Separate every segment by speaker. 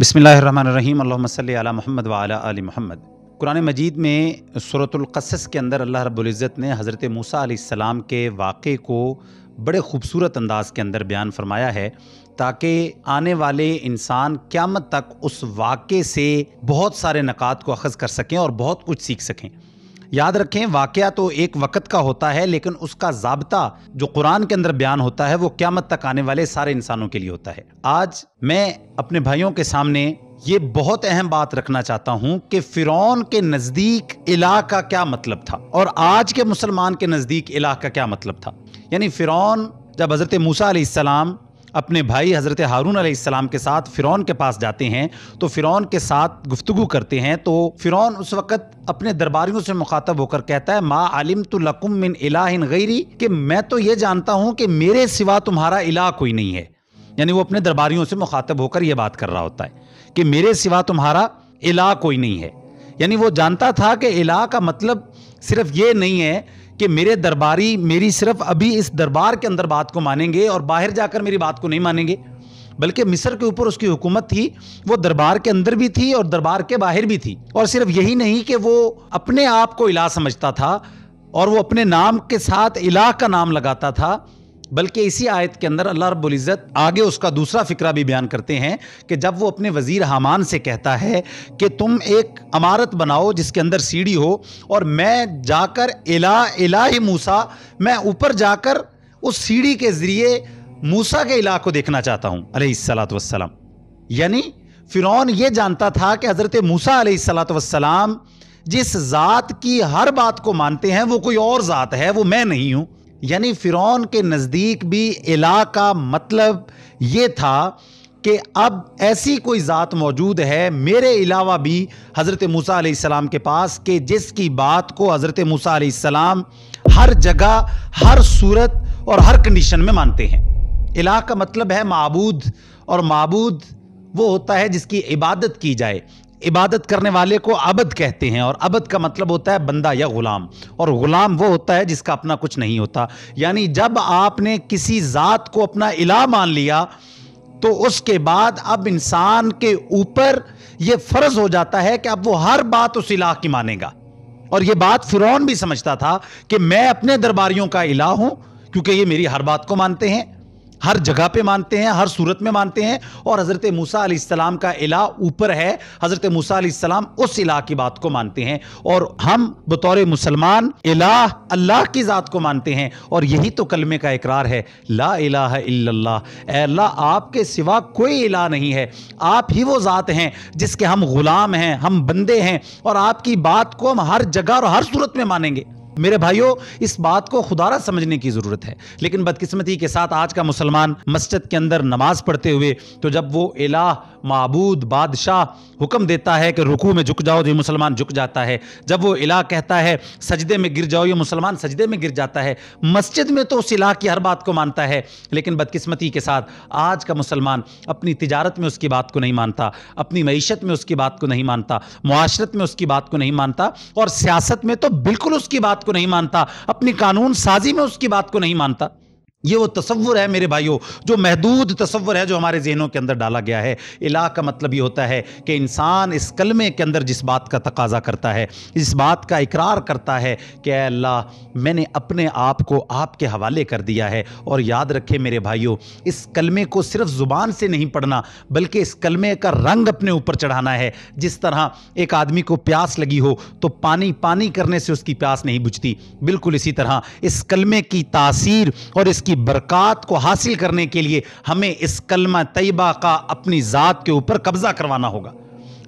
Speaker 1: बसमिल अल्लामसल महमद वाल महमद कुरान मजीद में सूरतलकस के अंदर अल्लाह रबुल्ज़त ने हज़रत मूसा के वाक़े को बड़े खूबसूरत अंदाज के अंदर बयान फरमाया है ताकि आने वाले इंसान क्यामत तक उस वाक़े से बहुत सारे नक़ात को अखज़ कर सकें और बहुत कुछ सीख सकें याद रखें वाकया तो एक वक़्त का होता है लेकिन उसका जबता जो कुरान के अंदर बयान होता है वो क्यामत तक आने वाले सारे इंसानों के लिए होता है आज मैं अपने भाइयों के सामने ये बहुत अहम बात रखना चाहता हूँ कि फिरौन के नज़दीक इला का क्या मतलब था और आज के मुसलमान के नज़दीक इला का क्या मतलब था यानी फिरौन जब हज़रत मूसा सलाम अपने भाई हज़रत हारून आसमाम के साथ फ़िरौन के पास जाते हैं तो फ़िरौन के साथ गुफ्तु करते हैं तो फ़िरौन उस वक़्त अपने दरबारियों से मुखातब होकर कहता है माँ आलिम तो लकुम मिन इलाहिन गैरी कि मैं तो ये जानता हूँ कि मेरे सिवा तुम्हारा इला कोई नहीं है यानी वो अपने दरबारियों से मुखातब होकर यह बात कर रहा होता है कि मेरे सिवा तुम्हारा इला कोई नहीं है यानी वो जानता था कि इला का मतलब सिर्फ ये नहीं है कि मेरे दरबारी मेरी सिर्फ अभी इस दरबार के अंदर बात को मानेंगे और बाहर जाकर मेरी बात को नहीं मानेंगे बल्कि मिस्र के ऊपर उसकी हुकूमत थी वो दरबार के अंदर भी थी और दरबार के बाहर भी थी और सिर्फ यही नहीं कि वो अपने आप को इला समझता था और वो अपने नाम के साथ इलाह का नाम लगाता था बल्कि इसी आयत के अंदर अल्लाह इज़्ज़त आगे उसका दूसरा फ़िक्रा भी बयान करते हैं कि जब वो अपने वज़ीर हमान से कहता है कि तुम एक अमारत बनाओ जिसके अंदर सीढ़ी हो और मैं जाकर इला इला ही मूसा मैं ऊपर जाकर उस सीढ़ी के ज़रिए मूसा के इला को देखना चाहता हूँ अलैहिस्सलात वस्सलाम यानी फ़िरौन ये जानता था कि हज़रत मूसा अलैहिस्सलात वस्सलाम जिस ज़ात की हर बात को मानते हैं वो कोई और ज़ात है वो मैं नहीं हूँ यानी फ़िरौन के नज़दीक भी इला का मतलब ये था कि अब ऐसी कोई ज़ात मौजूद है मेरे अलावा भी हज़रत मूसा के पास कि जिसकी बात को हज़रत मूसा हर जगह हर सूरत और हर कंडीशन में मानते हैं इलाह का मतलब है मबूद और मबूद वो होता है जिसकी इबादत की जाए इबादत करने वाले को अबद कहते हैं और अबद का मतलब होता है बंदा या गुलाम और गुलाम वो होता है जिसका अपना कुछ नहीं होता यानी जब आपने किसी ज़ात को अपना इला मान लिया तो उसके बाद अब इंसान के ऊपर ये फ़र्ज़ हो जाता है कि अब वो हर बात उस इलाह की मानेगा और ये बात फिरौन भी समझता था कि मैं अपने दरबारियों का इला हूं क्योंकि ये मेरी हर बात को मानते हैं हर जगह पे मानते हैं हर सूरत में मानते हैं और हज़रत मूसा सलाम का इला ऊपर है हज़रत मूसा सलाम उस इला की बात को मानते हैं और हम बतौर मुसलमान इला अल्लाह की ज़ात को मानते हैं और यही तो कलमे का इकरार है ला इला अल्लाह आपके सिवा कोई इला नहीं है आप ही वो ज़ात हैं जिसके हम ग़ुलाम हैं हम बंदे हैं और आपकी बात को हम हर जगह और हर सूरत में मानेंगे मेरे भाइयों इस बात को खुदारा समझने की जरूरत है लेकिन बदकिस्मती के साथ आज का मुसलमान मस्जिद के अंदर नमाज पढ़ते हुए तो जब वो इला मबूद बादशाह हुक्म देता है कि रुकू में झुक जाओ तो ये मुसलमान झुक जाता है जब वो इलाह कहता है सजदे में गिर जाओ ये मुसलमान सजदे में गिर जाता है मस्जिद में तो उस इलाह की हर बात को मानता है लेकिन बदकिस्मती के साथ आज का मुसलमान अपनी तजारत में उसकी बात को नहीं मानता अपनी मीशत में उसकी बात को नहीं मानता माशरत में उसकी बात को नहीं मानता और सियासत में तो बिल्कुल उसकी बात को नहीं मानता अपनी कानून साजी में उसकी बात को नहीं मानता ये वो तस्वुर है मेरे भाइयों जो महदूद तस्वुर है जो हमारे जहनों के अंदर डाला गया है इलाह का मतलब ये होता है कि इंसान इस कलमे के अंदर जिस बात का तकाजा करता है इस बात का इकरार करता है कि अल्लाह मैंने अपने आप को आपके हवाले कर दिया है और याद रखे मेरे भाइयों इस कलमे को सिर्फ ज़ुबान से नहीं पढ़ना बल्कि इस कलमे का रंग अपने ऊपर चढ़ाना है जिस तरह एक आदमी को प्यास लगी हो तो पानी पानी करने से उसकी प्यास नहीं बुझती बिल्कुल इसी तरह इस कलमे की तासीर और इसकी की बरक़ात को हासिल करने के लिए हमें इस कलमा तयबा का अपनी ज़ात के ऊपर कब्ज़ा करवाना होगा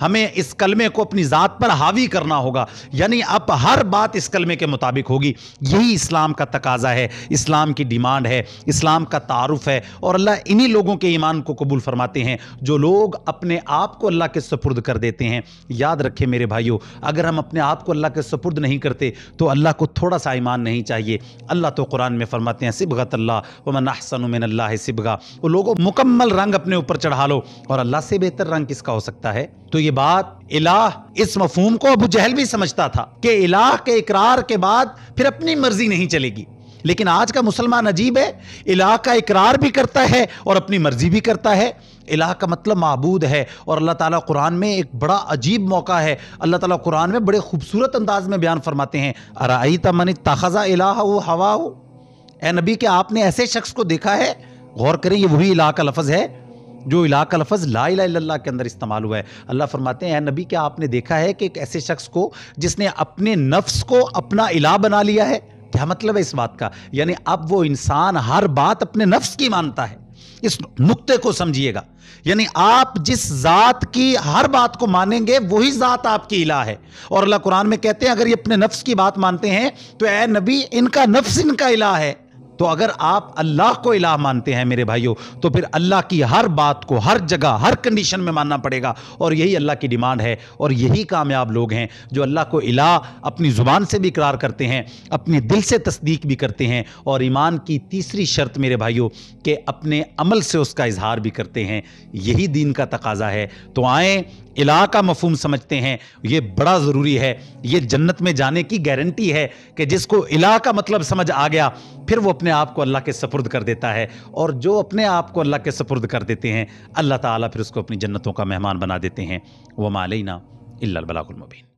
Speaker 1: हमें इस कलमे को अपनी ज़ात पर हावी करना होगा यानी अब हर बात इस कलमे के मुताबिक होगी यही इस्लाम का तकाजा है इस्लाम की डिमांड है इस्लाम का तारफ़ है और अल्लाह इन्हीं लोगों के ईमान को कबूल फरमाते हैं जो लोग अपने आप को अल्लाह के सपुर्द कर देते हैं याद रखें मेरे भाइयों अगर हम अपने आप को अल्लाह के सपुर्द नहीं करते तो अल्लाह को थोड़ा सा ईमान नहीं चाहिए अल्लाह तो कुरान में फरमाते हैं सिबगत अल्लाह वमन अहसन अल्लाह सिबगा वो लोगों मुकम्मल रंग अपने ऊपर चढ़ा लो और अल्लाह से बेहतर रंग किसका हो सकता है तो ये बात इलाह इस मफहूम को अबू जहल भी समझता था कि इलाह के इकरार के बाद फिर अपनी मर्जी नहीं चलेगी लेकिन आज का मुसलमान अजीब है इलाह का इकरार भी करता है और अपनी मर्जी भी करता है इलाह का मतलब मबूद है और अल्लाह ताला कुरान में एक बड़ा अजीब मौका है अल्लाह ताला कुरान में बड़े खूबसूरत अंदाज में बयान फरमाते हैं अराई तमन तखज़ा इलाह वो हवा हो ए नबी के आपने ऐसे शख्स को देखा है गौर करें ये वही इलाह का लफज है जो इला का लफज ला ला के अंदर इस्तेमाल हुआ है अल्लाह फरमाते हैं नबी क्या आपने देखा है कि एक ऐसे शख्स को जिसने अपने नफ्स को अपना इला बना लिया है क्या मतलब है इस बात का यानी अब वो इंसान हर बात अपने नफ्स की मानता है इस नुक्ते को समझिएगा यानी आप जिस जात की हर बात को मानेंगे वही जात आपकी इला है और अल्लाह कुरान में कहते हैं अगर ये अपने नफ्स की बात मानते हैं तो ए नबी इनका नफ्स इनका इला है तो अगर आप अल्लाह को इलाह मानते हैं मेरे भाइयों तो फिर अल्लाह की हर बात को हर जगह हर कंडीशन में मानना पड़ेगा और यही अल्लाह की डिमांड है और यही कामयाब लोग हैं जो अल्लाह को इलाह अपनी ज़ुबान से भी करार करते हैं अपने दिल से तस्दीक भी करते हैं और ईमान की तीसरी शर्त मेरे भाइयों के अपने अमल से उसका इजहार भी करते हैं यही दीन का तकाजा है तो आएँ इला का मफहम समझते हैं ये बड़ा ज़रूरी है ये जन्नत में जाने की गारंटी है कि जिसको इला का मतलब समझ आ गया फिर वो अपने आप को अल्लाह के सपुर्द कर देता है और जो अपने आप को अल्लाह के सपुर्द कर देते हैं अल्लाह ताला फिर उसको अपनी जन्नतों का मेहमान बना देते हैं वो मालना इल्लाबलाकुलमबीन